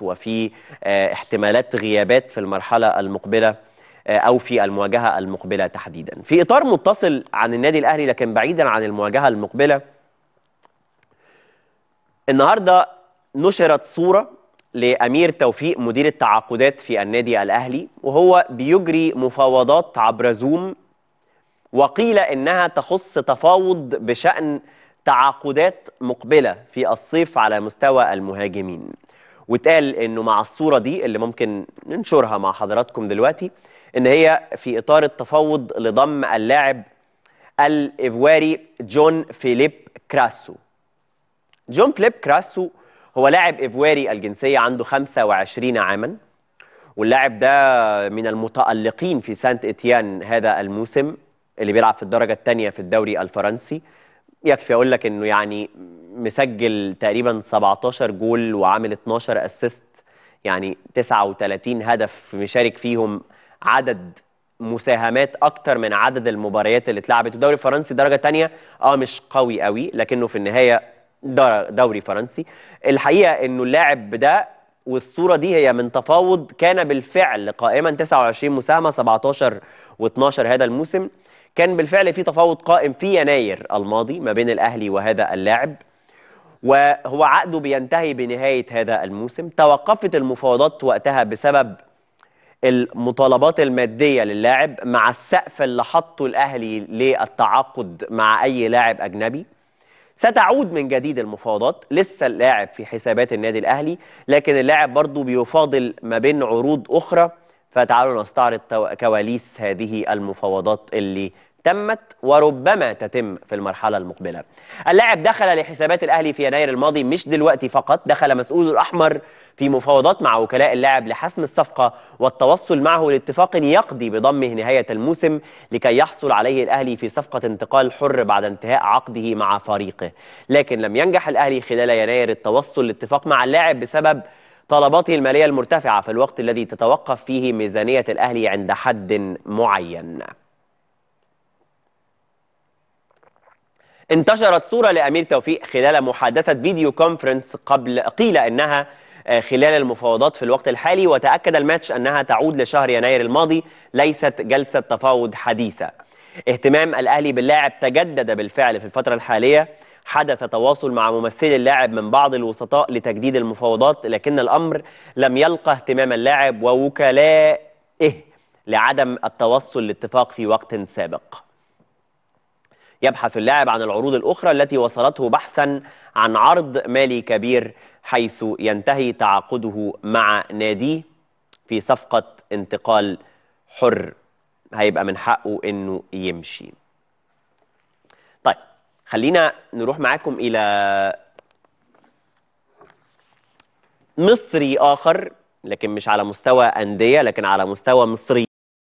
وفي آه، احتمالات غيابات في المرحلة المقبلة آه، أو في المواجهة المقبلة تحديدا في إطار متصل عن النادي الأهلي لكن بعيدا عن المواجهة المقبلة النهاردة نشرت صورة لأمير توفيق مدير التعاقدات في النادي الأهلي وهو بيجري مفاوضات عبر زوم وقيل إنها تخص تفاوض بشأن تعاقدات مقبلة في الصيف على مستوى المهاجمين واتقال انه مع الصوره دي اللي ممكن ننشرها مع حضراتكم دلوقتي ان هي في اطار التفاوض لضم اللاعب الايفواري جون فيليب كراسو جون فيليب كراسو هو لاعب ايفواري الجنسيه عنده 25 عاما واللاعب ده من المتالقين في سانت اتيان هذا الموسم اللي بيلعب في الدرجه الثانيه في الدوري الفرنسي يكفي اقول لك انه يعني مسجل تقريبا 17 جول وعامل 12 اسيست يعني 39 هدف مشارك فيهم عدد مساهمات اكتر من عدد المباريات اللي اتلعبت الدوري الفرنسي درجه تانية اه مش قوي قوي لكنه في النهايه دوري فرنسي الحقيقه انه اللاعب ده والصوره دي هي من تفاوض كان بالفعل قائما 29 مساهمه 17 و12 هذا الموسم كان بالفعل في تفاوض قائم في يناير الماضي ما بين الاهلي وهذا اللاعب وهو عقده بينتهي بنهاية هذا الموسم توقفت المفاوضات وقتها بسبب المطالبات المادية للاعب مع السقف اللي حطه الأهلي للتعاقد مع أي لاعب أجنبي ستعود من جديد المفاوضات لسه اللاعب في حسابات النادي الأهلي لكن اللاعب برضه بيفاضل ما بين عروض أخرى فتعالوا نستعرض كواليس هذه المفاوضات اللي تمت وربما تتم في المرحلة المقبلة اللاعب دخل لحسابات الأهلي في يناير الماضي مش دلوقتي فقط دخل مسؤول الأحمر في مفاوضات مع وكلاء اللاعب لحسم الصفقة والتوصل معه لاتفاق يقضي بضمه نهاية الموسم لكي يحصل عليه الأهلي في صفقة انتقال حر بعد انتهاء عقده مع فريقه لكن لم ينجح الأهلي خلال يناير التوصل لاتفاق مع اللاعب بسبب طلباته المالية المرتفعة في الوقت الذي تتوقف فيه ميزانية الأهلي عند حد معين انتشرت صورة لأمير توفيق خلال محادثة فيديو كونفرنس قبل قيل أنها آه، خلال المفاوضات في الوقت الحالي وتأكد الماتش أنها تعود لشهر يناير الماضي ليست جلسة تفاوض حديثة اهتمام الأهلي باللاعب تجدد بالفعل في الفترة الحالية حدث تواصل مع ممثل اللاعب من بعض الوسطاء لتجديد المفاوضات لكن الأمر لم يلقى اهتمام اللاعب ووكلائه لعدم التوصل لاتفاق في وقت سابق يبحث اللاعب عن العروض الأخرى التي وصلته بحثا عن عرض مالي كبير حيث ينتهي تعاقده مع ناديه في صفقة انتقال حر هيبقى من حقه انه يمشي طيب خلينا نروح معاكم الى مصري اخر لكن مش على مستوى انديه لكن على مستوى مصري